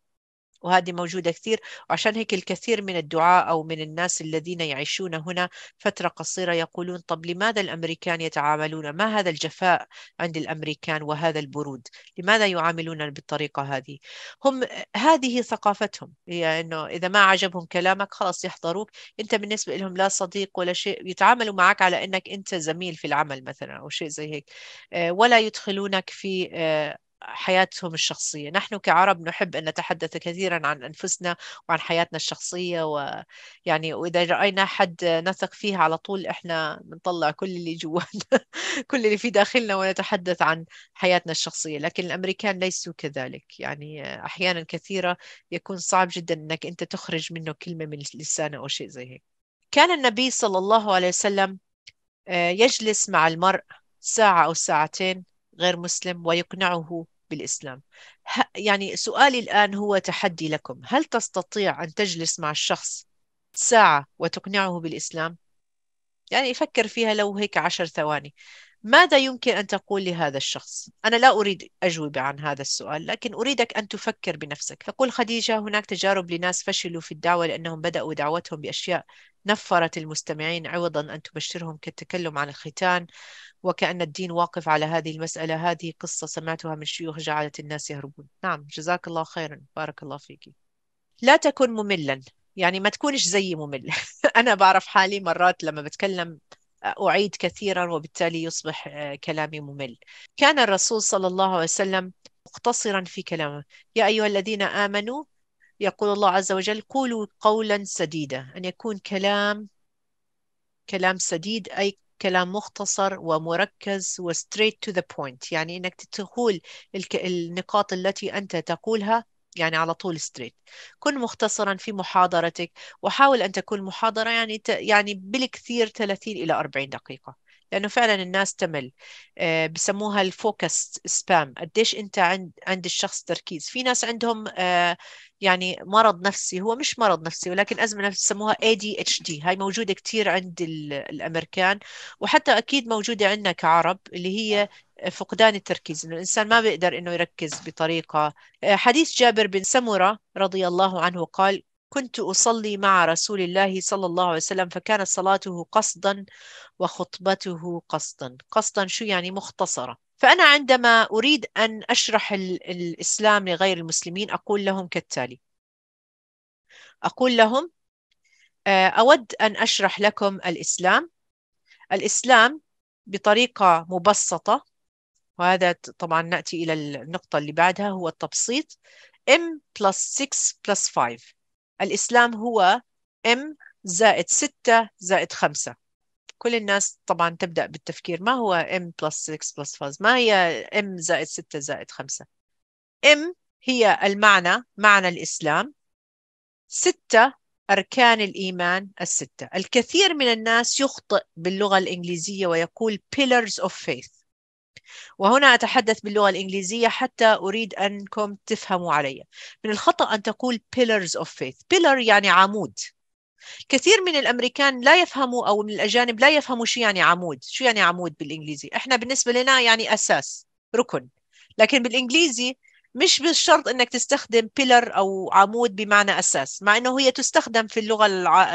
وهذه موجودة كثير وعشان هيك الكثير من الدعاء أو من الناس الذين يعيشون هنا فترة قصيرة يقولون طب لماذا الأمريكان يتعاملون ما هذا الجفاء عند الأمريكان وهذا البرود لماذا يعاملون بالطريقة هذه هم هذه ثقافتهم يعني إذا ما عجبهم كلامك خلاص يحضروك أنت بالنسبة لهم لا صديق ولا شيء يتعاملوا معك على أنك أنت زميل في العمل مثلا أو شيء زي هيك آه، ولا يدخلونك في آه، حياتهم الشخصية نحن كعرب نحب أن نتحدث كثيرا عن أنفسنا وعن حياتنا الشخصية ويعني وإذا رأينا حد نثق فيه على طول إحنا بنطلع كل اللي جوانا كل اللي في داخلنا ونتحدث عن حياتنا الشخصية لكن الأمريكان ليسوا كذلك يعني أحيانا كثيرة يكون صعب جدا أنك أنت تخرج منه كلمة من لسانه أو شيء زي هيك كان النبي صلى الله عليه وسلم آه، يجلس مع المرء ساعة أو ساعتين غير مسلم ويقنعه بالإسلام يعني سؤالي الآن هو تحدي لكم هل تستطيع أن تجلس مع الشخص ساعة وتقنعه بالإسلام؟ يعني يفكر فيها لو هيك عشر ثواني ماذا يمكن أن تقول لهذا الشخص؟ أنا لا أريد أجوبة عن هذا السؤال لكن أريدك أن تفكر بنفسك تقول خديجة هناك تجارب لناس فشلوا في الدعوة لأنهم بدأوا دعوتهم بأشياء نفرت المستمعين عوضا أن تبشرهم كالتكلم عن الختان وكأن الدين واقف على هذه المسألة هذه قصة سمعتها من شيوخ جعلت الناس يهربون نعم جزاك الله خيرا بارك الله فيك لا تكن مملا يعني ما تكونش زي ممل أنا بعرف حالي مرات لما بتكلم أعيد كثيرا وبالتالي يصبح آه، كلامي ممل كان الرسول صلى الله عليه وسلم مقتصرا في كلامه يا أيها الذين آمنوا يقول الله عز وجل قولوا قولا سديدا أن يكون كلام كلام سديد أي كلام مختصر ومركز وستريت تو ذا بوينت يعني انك تقول النقاط التي انت تقولها يعني على طول ستريت كن مختصرا في محاضرتك وحاول أن تكون محاضرة يعني يعني بالكثير 30 إلى 40 دقيقة لأنه فعلا الناس تمل آه بسموها الفوكس سبام قديش أنت عند عند الشخص تركيز في ناس عندهم آه يعني مرض نفسي هو مش مرض نفسي ولكن أزمة نفسية يسموها دي هاي موجودة كثير عند الأمريكان وحتى أكيد موجودة عندنا كعرب اللي هي فقدان التركيز انه الانسان ما بيقدر انه يركز بطريقه آه، حديث جابر بن سمره رضي الله عنه قال كنت اصلي مع رسول الله صلى الله عليه وسلم فكانت صلاته قصدا وخطبته قصدا قصدا شو يعني مختصره فانا عندما اريد ان اشرح الاسلام لغير المسلمين اقول لهم كالتالي اقول لهم آه، اود ان اشرح لكم الاسلام الاسلام بطريقه مبسطه وهذا طبعا نأتي إلى النقطة اللي بعدها هو التبسيط m plus 6 plus 5 الإسلام هو m زائد 6 زائد 5 كل الناس طبعا تبدأ بالتفكير ما هو m plus 6 plus 5 ما هي m زائد 6 زائد 5 m هي المعنى معنى الإسلام 6 أركان الإيمان الستة الكثير من الناس يخطئ باللغة الإنجليزية ويقول pillars of faith وهنا أتحدث باللغة الإنجليزية حتى أريد أنكم تفهموا علي من الخطأ أن تقول pillars of faith pillar يعني عمود كثير من الامريكان لا يفهموا او من الاجانب لا يفهموا شو يعني عمود شو يعني عمود بالانجليزي احنا بالنسبه لنا يعني اساس ركن لكن بالانجليزي مش بالشرط انك تستخدم pillar او عمود بمعنى اساس مع انه هي تستخدم في اللغه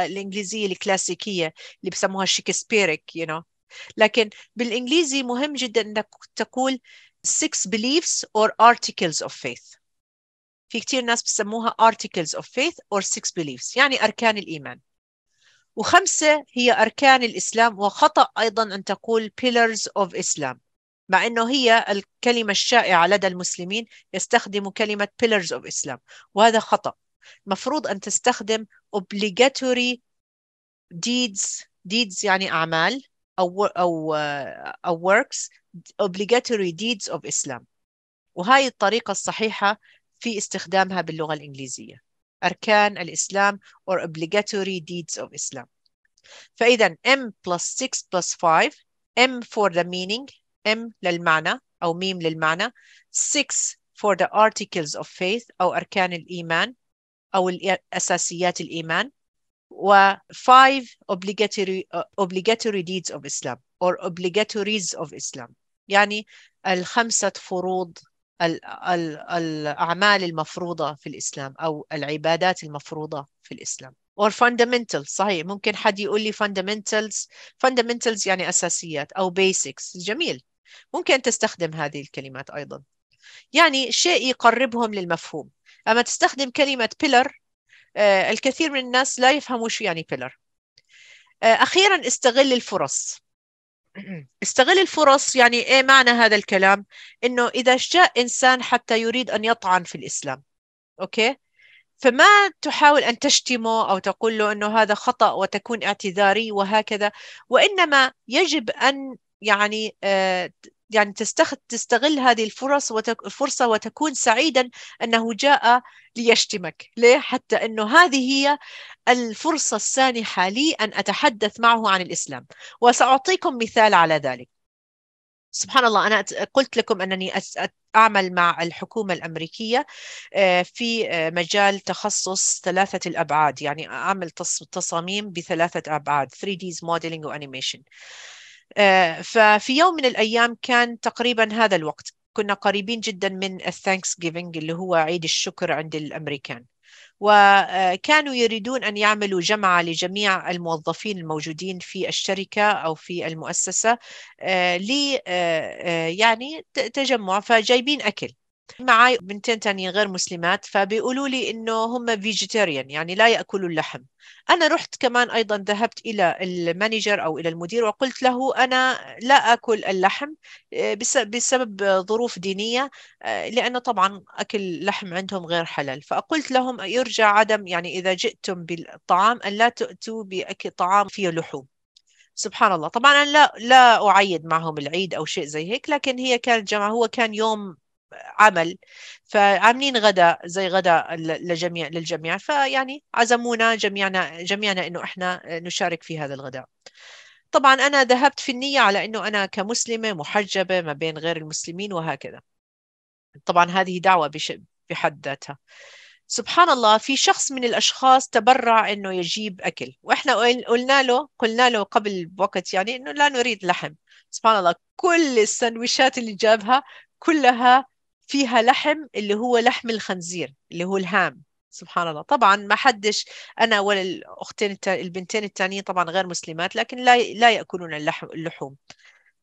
الانجليزيه الكلاسيكيه اللي بسموها شيكسبيريك you know. لكن بالإنجليزي مهم جدا أنك تقول six beliefs or articles of faith في كتير ناس بسموها articles of faith or six beliefs يعني أركان الإيمان وخمسة هي أركان الإسلام وخطأ أيضا أن تقول pillars of Islam مع أنه هي الكلمة الشائعة لدى المسلمين يستخدموا كلمة pillars of Islam وهذا خطأ مفروض أن تستخدم obligatory deeds deeds يعني أعمال أو أو أو works obligatory deeds of Islam وهاي الطريقة الصحيحة في استخدامها باللغة الإنجليزية أركان الإسلام or obligatory deeds of Islam فإذا m plus 6 plus 5 m for the meaning m للمعنى أو ميم للمعنى 6 for the articles of faith أو أركان الإيمان أو أساسيات الإيمان و five obligatory, uh, obligatory deeds of Islam or obligatories of Islam يعني الخمسة فروض الأعمال المفروضة في الإسلام أو العبادات المفروضة في الإسلام or fundamentals صحيح ممكن حد يقول لي fundamentals fundamentals يعني أساسيات أو basics جميل ممكن تستخدم هذه الكلمات أيضا يعني شيء يقربهم للمفهوم أما تستخدم كلمة pillar آه، الكثير من الناس لا يفهموا شو يعني بيلر آه، أخيرا استغل الفرص استغل الفرص يعني ايه معنى هذا الكلام انه اذا جاء انسان حتى يريد ان يطعن في الاسلام اوكي فما تحاول ان تشتمه او تقول له انه هذا خطا وتكون اعتذاري وهكذا وانما يجب ان يعني آه، يعني تستخ... تستغل هذه الفرص وتك... الفرصة وتكون سعيدا أنه جاء ليشتمك ليه؟ حتى أنه هذه هي الفرصة السانحة لي أن أتحدث معه عن الإسلام وسأعطيكم مثال على ذلك سبحان الله أنا قلت لكم أنني أعمل مع الحكومة الأمريكية آه، في آه، مجال تخصص ثلاثة الأبعاد يعني أعمل تصاميم بثلاثة أبعاد 3D modeling وأنيميشن animation آه، ففي يوم من الأيام كان تقريبا هذا الوقت كنا قريبين جدا من الثانكس جيفنج اللي هو عيد الشكر عند الأمريكان وكانوا يريدون أن يعملوا جمعة لجميع الموظفين الموجودين في الشركة أو في المؤسسة آه، ل آه، يعني تجمع فجايبين أكل معي بنتين تانيين غير مسلمات فبيقولوا لي انه هم فيجيتيريان يعني لا ياكلوا اللحم انا رحت كمان ايضا ذهبت الى المانجر او الى المدير وقلت له انا لا اكل اللحم آه، بسبب ظروف دينيه آه، لانه طبعا اكل لحم عندهم غير حلال فقلت لهم يرجى عدم يعني اذا جئتم بالطعام ان لا تؤتوا طعام فيه لحوم سبحان الله طبعا أنا لا لا اعيد معهم العيد او شيء زي هيك لكن هي كانت جماعه هو كان يوم عمل فعاملين غداء زي غداء لجميع للجميع فيعني عزمونا جميعنا جميعنا انه احنا نشارك في هذا الغداء طبعا انا ذهبت في النيه على انه انا كمسلمه محجبه ما بين غير المسلمين وهكذا طبعا هذه دعوه بش... بحد ذاتها سبحان الله في شخص من الاشخاص تبرع انه يجيب اكل واحنا قلنا له قلنا له قبل بوقت يعني انه لا نريد لحم سبحان الله كل السندويشات اللي جابها كلها فيها لحم اللي هو لحم الخنزير اللي هو الهام سبحان الله طبعا ما حدش انا ولا الاختين البنتين الثانيين طبعا غير مسلمات لكن لا لا ياكلون اللحم اللحوم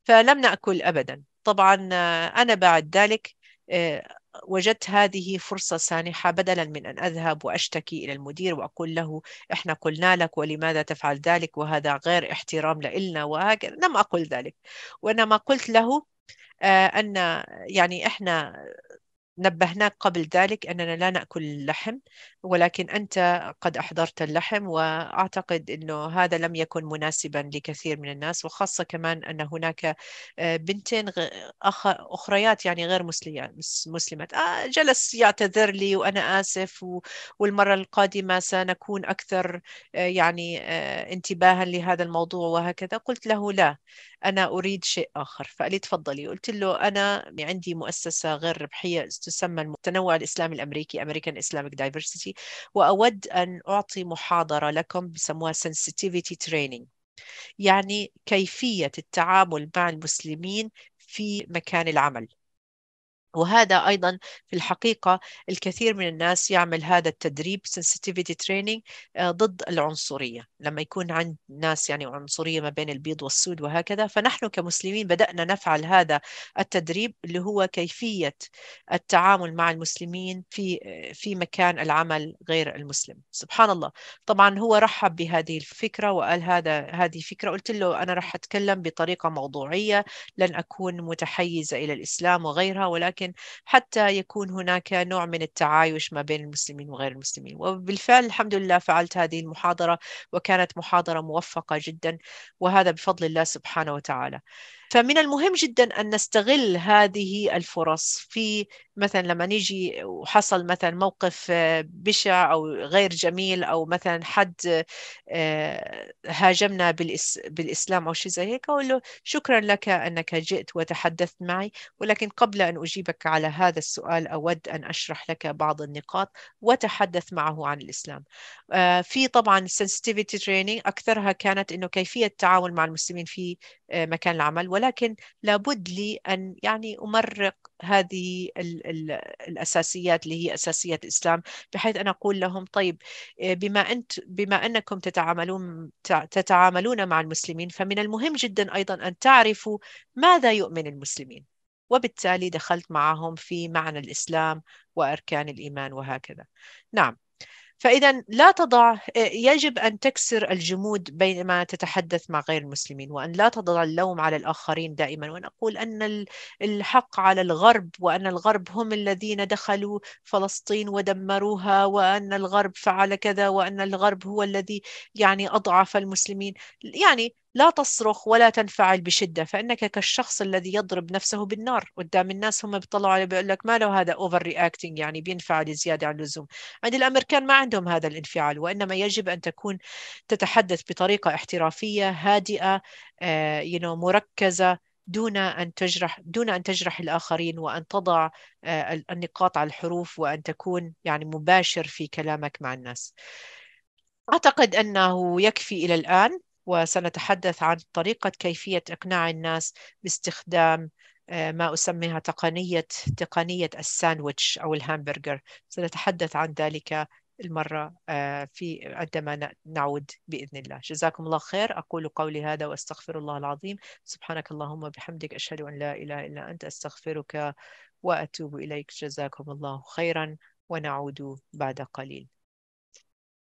فلم ناكل ابدا طبعا آه، انا بعد ذلك آه، وجدت هذه فرصة سانحة بدلا من أن أذهب وأشتكي إلى المدير وأقول له إحنا قلنا لك ولماذا تفعل ذلك وهذا غير احترام لنا وهكذا لم أقل ذلك وإنما قلت له آه، أن يعني إحنا نبهناك قبل ذلك أننا لا نأكل اللحم ولكن أنت قد أحضرت اللحم وأعتقد أنه هذا لم يكن مناسبا لكثير من الناس وخاصة كمان أن هناك آه، بنتين أخريات يعني غير مسلمات آه، جلس يعتذر لي وأنا آسف والمرة القادمة سنكون أكثر يعني انتباها لهذا الموضوع وهكذا قلت له لا أنا أريد شيء آخر فقال لي تفضلي قلت له أنا يعني عندي مؤسسة غير ربحية تسمى التنوع الإسلامي الأمريكي American Islamic Diversity وأود أن أعطي محاضرة لكم بسموها Sensitivity Training يعني كيفية التعامل مع المسلمين في مكان العمل وهذا ايضا في الحقيقه الكثير من الناس يعمل هذا التدريب sensitivity training آه، ضد العنصريه لما يكون عند ناس يعني عنصريه ما بين البيض والسود وهكذا فنحن كمسلمين بدانا نفعل هذا التدريب اللي هو كيفيه التعامل مع المسلمين في آه، في مكان العمل غير المسلم سبحان الله طبعا هو رحب بهذه الفكره وقال هذا هذه فكره قلت له انا راح اتكلم بطريقه موضوعيه لن اكون متحيزه الى الاسلام وغيرها ولكن الأماكن حتى يكون هناك نوع من التعايش ما بين المسلمين وغير المسلمين وبالفعل الحمد لله فعلت هذه المحاضرة وكانت محاضرة موفقة جدا وهذا بفضل الله سبحانه وتعالى فمن المهم جدا أن نستغل هذه الفرص في مثلا لما نيجي وحصل مثلا موقف آه، بشع أو غير جميل أو مثلا حد آه، هاجمنا بالإسلام أو شيء زي هيك أقول له شكرا لك أنك جئت وتحدثت معي ولكن قبل أن أجيبك على هذا السؤال أود أن أشرح لك بعض النقاط وتحدث معه عن الإسلام آه، في طبعا sensitivity training أكثرها كانت أنه كيفية التعامل مع المسلمين في مكان العمل ولكن لابد لي أن يعني أمرق هذه ال ال الأساسيات اللي هي أساسيات الإسلام بحيث أن أقول لهم طيب آه، بما, أنت بما أنكم تتعاملون, تتعاملون مع المسلمين فمن المهم جدا أيضا أن تعرفوا ماذا يؤمن المسلمين وبالتالي دخلت معهم في معنى الإسلام وأركان الإيمان وهكذا نعم فإذا لا تضع يجب أن تكسر الجمود بينما تتحدث مع غير المسلمين وأن لا تضع اللوم على الآخرين دائما وأن أقول أن الحق على الغرب وأن الغرب هم الذين دخلوا فلسطين ودمروها وأن الغرب فعل كذا وأن الغرب هو الذي يعني أضعف المسلمين يعني لا تصرخ ولا تنفعل بشدة فإنك كالشخص الذي يضرب نفسه بالنار قدام الناس هم بيطلعوا عليه بيقول لك ما له هذا أوفر رياكتنج يعني بينفعل زيادة عن اللزوم عند الأمريكان ما عندهم هذا الانفعال وإنما يجب أن تكون تتحدث بطريقة احترافية هادئة يو آه، نو مركزة دون أن تجرح دون أن تجرح الآخرين وأن تضع آه، النقاط على الحروف وأن تكون يعني مباشر في كلامك مع الناس. أعتقد أنه يكفي إلى الآن وسنتحدث عن طريقة كيفية إقناع الناس باستخدام آه، ما أسميها تقنية تقنية الساندويتش أو الهامبرجر سنتحدث عن ذلك المرة آه، في عندما نعود بإذن الله جزاكم الله خير أقول قولي هذا وأستغفر الله العظيم سبحانك اللهم وبحمدك أشهد أن لا إله إلا أنت أستغفرك وأتوب إليك جزاكم الله خيرا ونعود بعد قليل